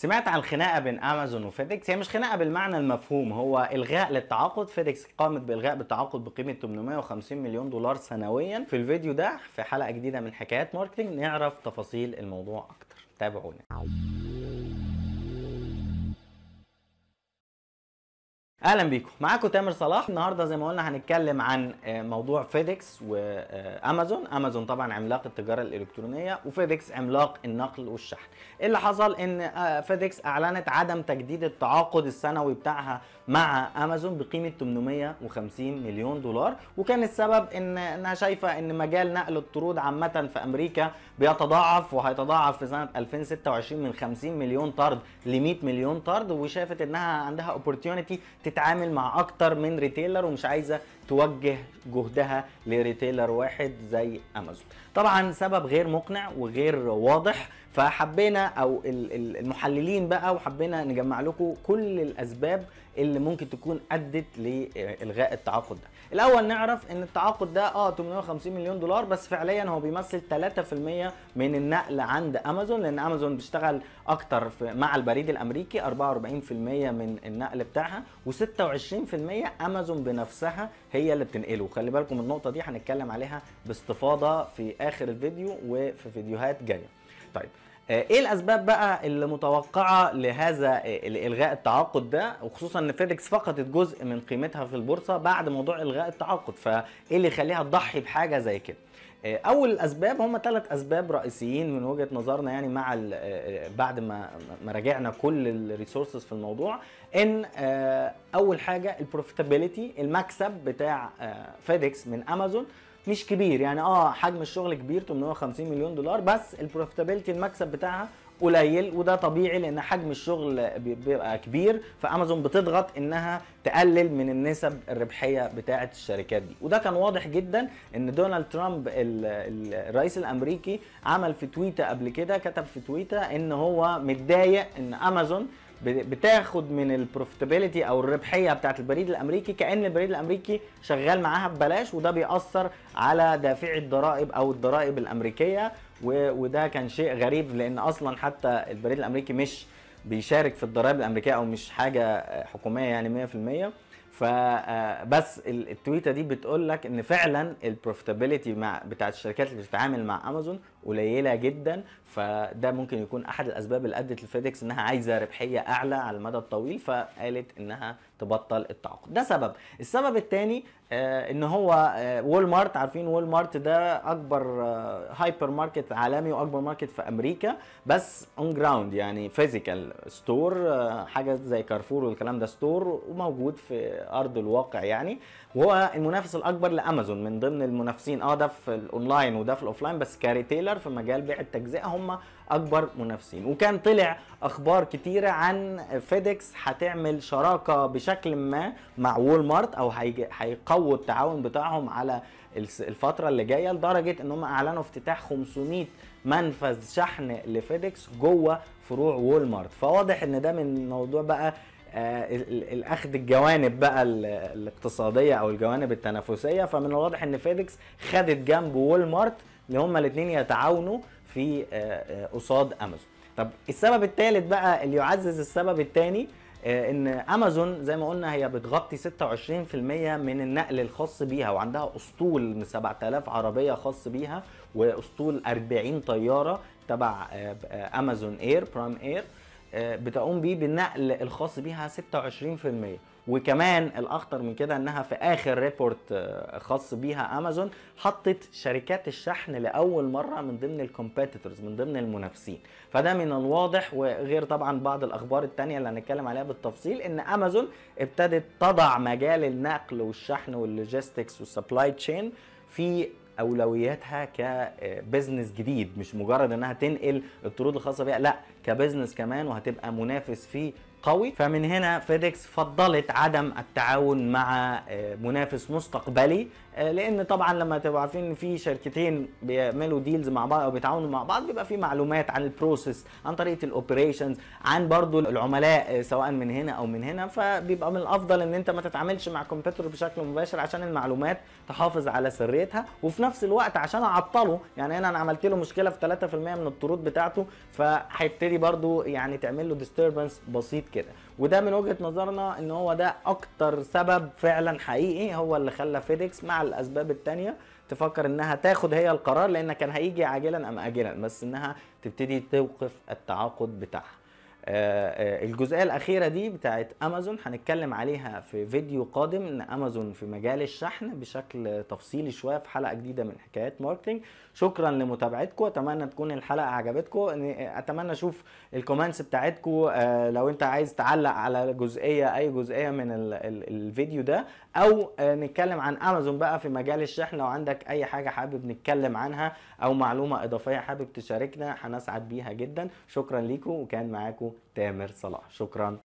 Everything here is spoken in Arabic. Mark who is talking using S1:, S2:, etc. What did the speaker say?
S1: سمعت عن الخناقه بين امازون وفيدكس هي مش خناقه بالمعنى المفهوم هو الغاء للتعاقد فيدكس قامت بالغاء بالتعاقد بقيمه 850 مليون دولار سنويا في الفيديو ده في حلقه جديده من حكايات ماركتنج نعرف تفاصيل الموضوع اكتر تابعونا اهلا بيكم معاكم تامر صلاح النهارده زي ما قلنا هنتكلم عن آه، موضوع فيديكس وامازون آه، امازون طبعا عملاق التجاره الالكترونيه وفيديكس عملاق النقل والشحن ايه اللي حصل ان آه، فيديكس اعلنت عدم تجديد التعاقد السنوي بتاعها مع امازون بقيمه 850 مليون دولار وكان السبب ان انها شايفه ان مجال نقل الطرود عامه في امريكا بيتضاعف وهيتضاعف في سنه 2026 من 50 مليون طرد ل 100 مليون طرد وشافت انها عندها اوبورتيونيتي بتتعامل مع اكتر من ريتيلر ومش عايزه توجه جهدها لريتيلر واحد زي امازون طبعا سبب غير مقنع وغير واضح فحبينا او المحللين بقى وحبينا نجمع لكم كل الاسباب اللي ممكن تكون ادت لالغاء التعاقد ده الاول نعرف ان التعاقد ده اه 850 مليون دولار بس فعليا هو بيمثل 3% من النقل عند امازون لان امازون بتشتغل اكتر مع البريد الامريكي 44% من النقل بتاعها و26% امازون بنفسها هي اللي بتنقله خلي بالكم النقطه دي هنتكلم عليها باستفاضه في اخر الفيديو وفي فيديوهات جايه طيب آه، ايه الاسباب بقى اللي متوقعه لهذا آه، الغاء التعاقد ده وخصوصا ان فيدكس فقدت جزء من قيمتها في البورصه بعد موضوع الغاء التعاقد فايه اللي يخليها تضحي بحاجه زي كده آه، اول الاسباب هم ثلاث اسباب رئيسيين من وجهه نظرنا يعني مع بعد ما ما راجعنا كل الريسورسز في الموضوع ان اول حاجه البروفيتابيليتي المكسب بتاع فيدكس من امازون مش كبير يعني اه حجم الشغل كبير 850 مليون دولار بس البروفيتابيلتي المكسب بتاعها قليل وده طبيعي لان حجم الشغل بيبقى كبير فامازون بتضغط انها تقلل من النسب الربحيه بتاعه الشركات دي وده كان واضح جدا ان دونالد ترامب الرئيس الامريكي عمل في تويته قبل كده كتب في تويته ان هو متضايق ان امازون بتاخد من البروفيتابيلتي او الربحيه بتاعت البريد الامريكي كان البريد الامريكي شغال معاها ببلاش وده بيأثر على دافعي الضرائب او الضرائب الامريكيه وده كان شيء غريب لان اصلا حتى البريد الامريكي مش بيشارك في الضرائب الامريكيه او مش حاجه حكوميه يعني 100% فبس آه، التويته دي بتقول لك ان فعلا البروفيتابيلتي مع بتاعت الشركات اللي بتتعامل مع امازون قليله جدا فده ممكن يكون احد الاسباب اللي ادت لفيدكس انها عايزه ربحيه اعلى على المدى الطويل فقالت انها تبطل التعاقد ده سبب السبب الثاني آه، ان هو آه، وول مارت عارفين وول مارت ده اكبر هايبر آه، ماركت عالمي واكبر ماركت في امريكا بس اون جراوند يعني فيزيكال ستور حاجه زي كارفور والكلام ده ستور وموجود في ارض الواقع يعني وهو المنافس الاكبر لامازون من ضمن المنافسين اه ده في الاونلاين وده في الاوفلاين بس كاريتيلا تايلر في مجال بيع التجزئه هم اكبر منافسين وكان طلع اخبار كتيره عن فيدكس هتعمل شراكه بشكل ما مع وول مارت او هيقووا التعاون بتاعهم على الفتره اللي جايه لدرجه ان هم اعلنوا افتتاح 500 منفذ شحن لفيدكس جوه فروع وول مارت فواضح ان ده من موضوع بقى آه الاخذ الجوانب بقى الاقتصاديه او الجوانب التنافسيه فمن الواضح ان فيدكس خدت جنب وول مارت ان هما الاثنين يتعاونوا في آه، آه، قصاد امازون طب السبب الثالث بقى اللي يعزز السبب الثاني آه، ان امازون زي ما قلنا هي بتغطي 26% من النقل الخاص بيها وعندها اسطول من 7000 عربيه خاص بيها واسطول 40 طياره تبع امازون اير برايم اير بتقوم بيه بالنقل الخاص بيها 26% وكمان الاخطر من كده انها في اخر ريبورت آه، خاص بيها امازون حطت شركات الشحن لاول مره من ضمن الكومبيتيتورز من ضمن المنافسين فده من الواضح وغير طبعا بعض الاخبار الثانيه اللي هنتكلم عليها بالتفصيل ان امازون ابتدت تضع مجال النقل والشحن واللوجيستكس والسبلاي تشين في اولوياتها كبزنس آه، جديد مش مجرد انها تنقل الطرود الخاصه بيها لا كبزنس كمان وهتبقى منافس في قوي فمن هنا فيديكس فضلت عدم التعاون مع آه، منافس مستقبلي آه، لان طبعا لما تبقوا عارفين ان في شركتين بيعملوا ديلز مع بعض او بيتعاونوا مع بعض بيبقى في معلومات عن البروسيس عن طريقه الاوبريشنز عن برضو العملاء آه، سواء من هنا او من هنا فبيبقى من الافضل ان انت ما تتعاملش مع كومبيتور بشكل مباشر عشان المعلومات تحافظ على سريتها وفي نفس الوقت عشان اعطله يعني انا انا عملت له مشكله في 3% من الطرود بتاعته فهيبتدي برضو يعني تعمل له ديستربنس بسيط كده وده من وجهه نظرنا ان هو ده اكتر سبب فعلا حقيقي هو اللي خلى فيديكس مع الاسباب التانيه تفكر انها تاخد هي القرار لان كان هيجي عاجلا ام اجلا بس انها تبتدي توقف التعاقد بتاعها آه، آه، الجزئيه الاخيره دي بتاعت امازون هنتكلم عليها في فيديو قادم ان امازون في مجال الشحن بشكل تفصيلي شويه في حلقه جديده من حكايات ماركتنج شكرا لمتابعتكم اتمنى تكون الحلقه عجبتكم اتمنى اشوف الكومنتس بتاعتكم آه، لو انت عايز تعلق على جزئيه اي جزئيه من الفيديو ده او نتكلم عن امازون بقى في مجال الشحن لو عندك اي حاجه حابب نتكلم عنها او معلومه اضافيه حابب تشاركنا هنسعد بيها جدا شكرا ليكم وكان معاكم تامر صلاح شكرا